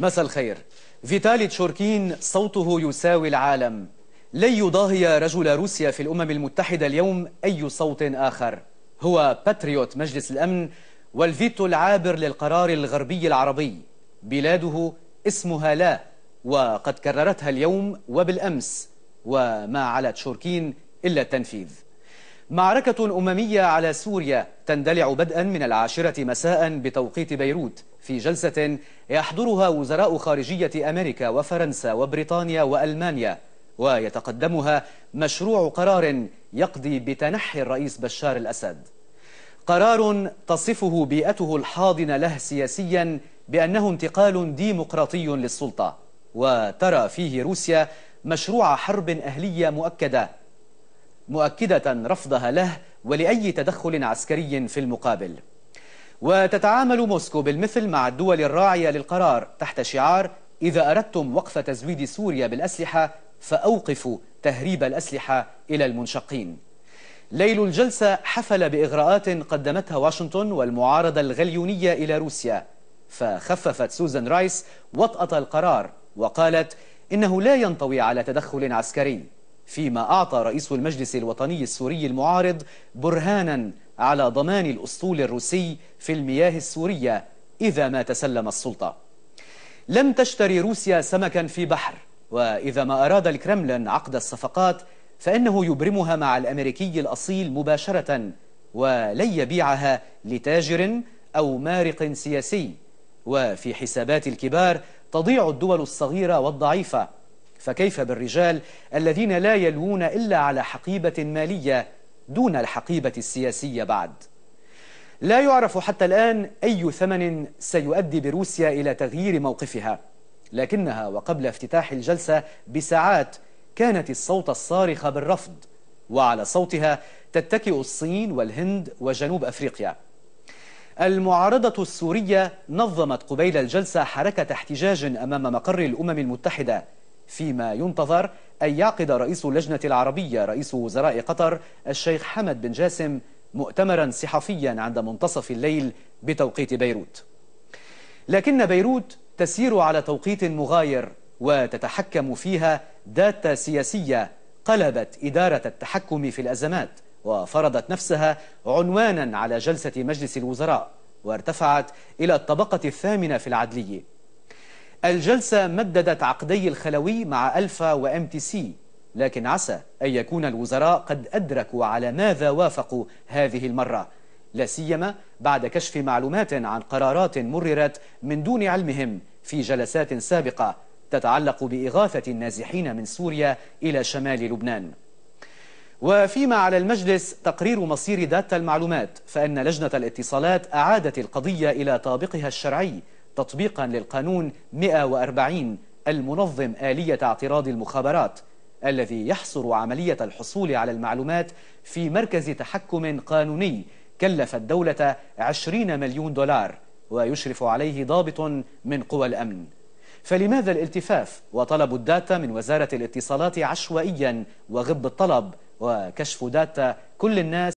مساء الخير فيتالي تشوركين صوته يساوي العالم لن يضاهي رجل روسيا في الأمم المتحدة اليوم أي صوت آخر هو باتريوت مجلس الأمن والفيتو العابر للقرار الغربي العربي بلاده اسمها لا وقد كررتها اليوم وبالأمس وما على تشوركين إلا التنفيذ معركة أممية على سوريا تندلع بدءا من العاشرة مساء بتوقيت بيروت في جلسة يحضرها وزراء خارجية أمريكا وفرنسا وبريطانيا وألمانيا ويتقدمها مشروع قرار يقضي بتنحي الرئيس بشار الأسد قرار تصفه بيئته الحاضنة له سياسيا بأنه انتقال ديمقراطي للسلطة وترى فيه روسيا مشروع حرب أهلية مؤكدة مؤكدة رفضها له ولأي تدخل عسكري في المقابل وتتعامل موسكو بالمثل مع الدول الراعية للقرار تحت شعار إذا أردتم وقف تزويد سوريا بالأسلحة فأوقفوا تهريب الأسلحة إلى المنشقين ليل الجلسة حفل بإغراءات قدمتها واشنطن والمعارضة الغليونية إلى روسيا فخففت سوزان رايس وطأة القرار وقالت إنه لا ينطوي على تدخل عسكري فيما أعطى رئيس المجلس الوطني السوري المعارض برهانا على ضمان الأسطول الروسي في المياه السورية إذا ما تسلم السلطة لم تشتري روسيا سمكا في بحر وإذا ما أراد الكرملين عقد الصفقات فإنه يبرمها مع الأمريكي الأصيل مباشرة ولن يبيعها لتاجر أو مارق سياسي وفي حسابات الكبار تضيع الدول الصغيرة والضعيفة فكيف بالرجال الذين لا يلوون إلا على حقيبة مالية دون الحقيبة السياسية بعد لا يعرف حتى الآن أي ثمن سيؤدي بروسيا إلى تغيير موقفها لكنها وقبل افتتاح الجلسة بساعات كانت الصوت الصارخ بالرفض وعلى صوتها تتكئ الصين والهند وجنوب أفريقيا المعارضة السورية نظمت قبيل الجلسة حركة احتجاج أمام مقر الأمم المتحدة فيما ينتظر أن يعقد رئيس اللجنة العربية رئيس وزراء قطر الشيخ حمد بن جاسم مؤتمرا صحفيا عند منتصف الليل بتوقيت بيروت لكن بيروت تسير على توقيت مغاير وتتحكم فيها داتا سياسية قلبت إدارة التحكم في الأزمات وفرضت نفسها عنوانا على جلسة مجلس الوزراء وارتفعت إلى الطبقة الثامنة في العدلية الجلسة مددت عقدي الخلوي مع ألفا وام تي سي لكن عسى أن يكون الوزراء قد أدركوا على ماذا وافقوا هذه المرة لا سيما بعد كشف معلومات عن قرارات مررت من دون علمهم في جلسات سابقة تتعلق بإغاثة النازحين من سوريا إلى شمال لبنان وفيما على المجلس تقرير مصير داتا المعلومات فإن لجنة الاتصالات أعادت القضية إلى طابقها الشرعي تطبيقا للقانون 140 المنظم آلية اعتراض المخابرات الذي يحصر عملية الحصول على المعلومات في مركز تحكم قانوني كلف الدولة 20 مليون دولار ويشرف عليه ضابط من قوى الأمن فلماذا الالتفاف وطلب الداتا من وزارة الاتصالات عشوائيا وغب الطلب وكشف داتا كل الناس